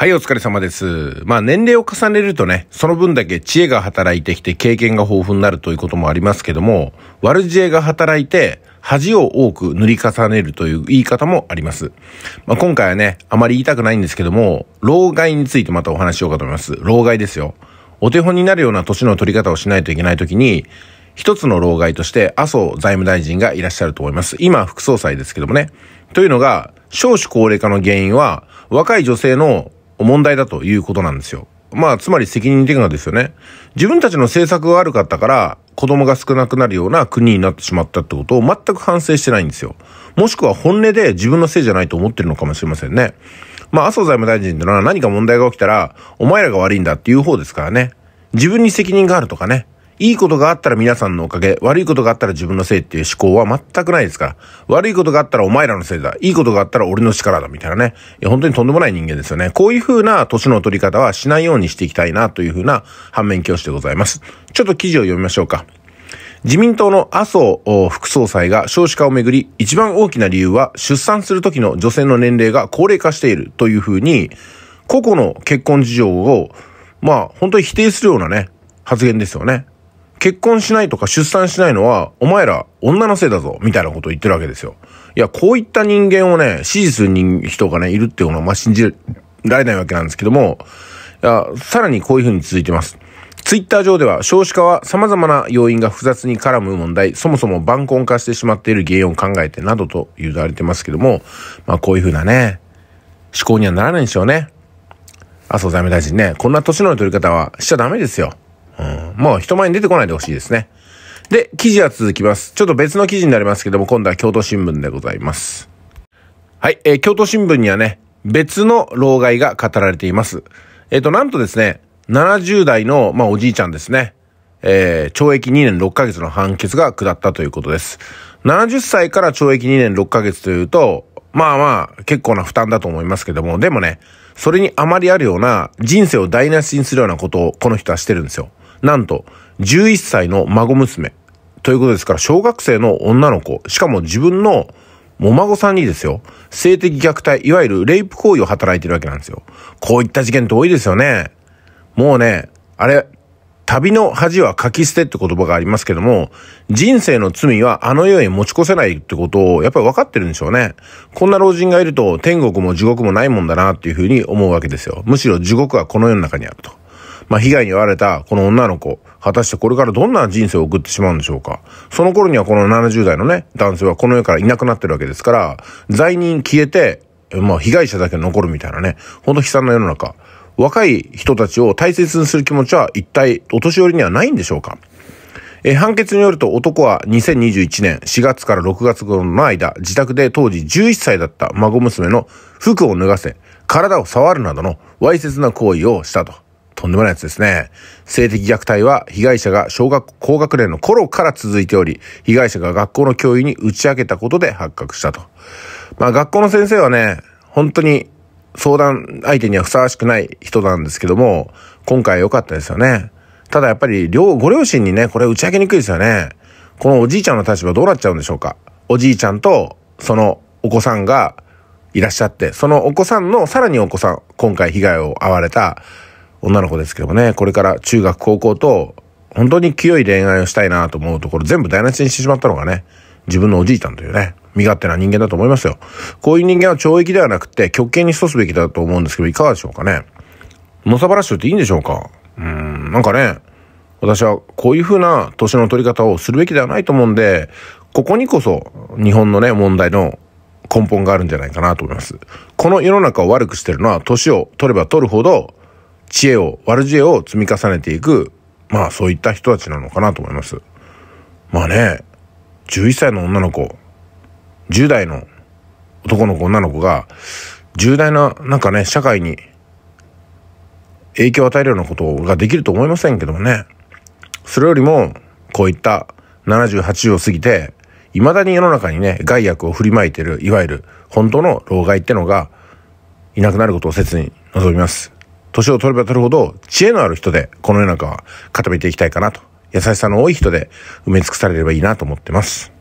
はい、お疲れ様です。まあ、年齢を重ねるとね、その分だけ知恵が働いてきて経験が豊富になるということもありますけども、悪知恵が働いて、恥を多く塗り重ねるという言い方もあります。まあ、今回はね、あまり言いたくないんですけども、老害についてまたお話ししようかと思います。老害ですよ。お手本になるような年の取り方をしないといけないときに、一つの老害として麻生財務大臣がいらっしゃると思います。今、副総裁ですけどもね。というのが、少子高齢化の原因は、若い女性の問題だということなんですよ。まあ、つまり責任転嫁ですよね。自分たちの政策が悪かったから、子供が少なくなるような国になってしまったってことを全く反省してないんですよ。もしくは本音で自分のせいじゃないと思ってるのかもしれませんね。まあ、麻生財務大臣ってのは何か問題が起きたら、お前らが悪いんだっていう方ですからね。自分に責任があるとかね。いいことがあったら皆さんのおかげ、悪いことがあったら自分のせいっていう思考は全くないですから、悪いことがあったらお前らのせいだ、いいことがあったら俺の力だ、みたいなね。いや、本当にとんでもない人間ですよね。こういう風な年の取り方はしないようにしていきたいなという風な反面教師でございます。ちょっと記事を読みましょうか。自民党の麻生副総裁が少子化をめぐり、一番大きな理由は出産する時の女性の年齢が高齢化しているというふうに、個々の結婚事情を、まあ本当に否定するようなね、発言ですよね。結婚しないとか出産しないのは、お前ら女のせいだぞ、みたいなことを言ってるわけですよ。いや、こういった人間をね、支持する人がね、いるっていうのは、ま信じられないわけなんですけども、いや、さらにこういうふうに続いてます。ツイッター上では少子化は様々な要因が複雑に絡む問題、そもそも晩婚化してしまっている原因を考えてなどと言われてますけども、まあこういうふうなね、思考にはならないんでしょうね。麻生財務大臣ね、こんな年の取り方はしちゃダメですよ。もう人前に出てこないでほしいですね。で、記事は続きます。ちょっと別の記事になりますけども、今度は京都新聞でございます。はい、えー、京都新聞にはね、別の老害が語られています。えっ、ー、と、なんとですね、70代の、まあ、おじいちゃんですね。えー、懲役2年6ヶ月の判決が下ったということです。70歳から懲役2年6ヶ月というと、まあまあ、結構な負担だと思いますけども、でもね、それにあまりあるような、人生を台無しにするようなことを、この人はしてるんですよ。なんと、11歳の孫娘。ということですから、小学生の女の子、しかも自分のお孫さんにですよ、性的虐待、いわゆるレイプ行為を働いてるわけなんですよ。こういった事件って多いですよね。もうね、あれ、旅の恥は書き捨てって言葉がありますけども、人生の罪はあの世へ持ち越せないってことをやっぱり分かってるんでしょうね。こんな老人がいると天国も地獄もないもんだなっていうふうに思うわけですよ。むしろ地獄はこの世の中にあると。まあ、被害に遭われたこの女の子、果たしてこれからどんな人生を送ってしまうんでしょうか。その頃にはこの70代のね、男性はこの世からいなくなってるわけですから、罪人消えて、まあ、被害者だけ残るみたいなね、ほんと悲惨な世の中。若い人たちを大切にする気持ちは一体お年寄りにはないんでしょうかえ判決によると男は2021年4月から6月頃の間、自宅で当時11歳だった孫娘の服を脱がせ、体を触るなどのわいせつな行為をしたと。とんでもないやつですね。性的虐待は被害者が小学高学年の頃から続いており、被害者が学校の教諭に打ち明けたことで発覚したと。まあ学校の先生はね、本当に相談相手にはふさわしくない人なんですけども、今回良かったですよね。ただやっぱり両、ご両親にね、これ打ち明けにくいですよね。このおじいちゃんの立場どうなっちゃうんでしょうか。おじいちゃんと、そのお子さんがいらっしゃって、そのお子さんの、さらにお子さん、今回被害を遭われた女の子ですけどもね、これから中学、高校と、本当に清い恋愛をしたいなと思うところ全部台無しにしてしまったのがね、自分のおじいちゃんというね、身勝手な人間だと思いますよ。こういう人間は懲役ではなくて極刑に処すべきだと思うんですけど、いかがでしょうかね。のさばらしといていいんでしょうかうん、なんかね、私はこういう風な年の取り方をするべきではないと思うんで、ここにこそ日本のね、問題の根本があるんじゃないかなと思います。この世の中を悪くしてるのは年を取れば取るほど知恵を、悪知恵を積み重ねていく、まあそういった人たちなのかなと思います。まあね、11歳の女の子、10代の男の子女の子が、重大な、なんかね、社会に影響を与えるようなことができると思いませんけどもね。それよりも、こういった7 8を過ぎて、未だに世の中にね、害悪を振りまいてる、いわゆる本当の老害ってのが、いなくなることを切に望みます。年を取れば取るほど、知恵のある人で、この世の中は固めていきたいかなと。優しさの多い人で埋め尽くされればいいなと思ってます。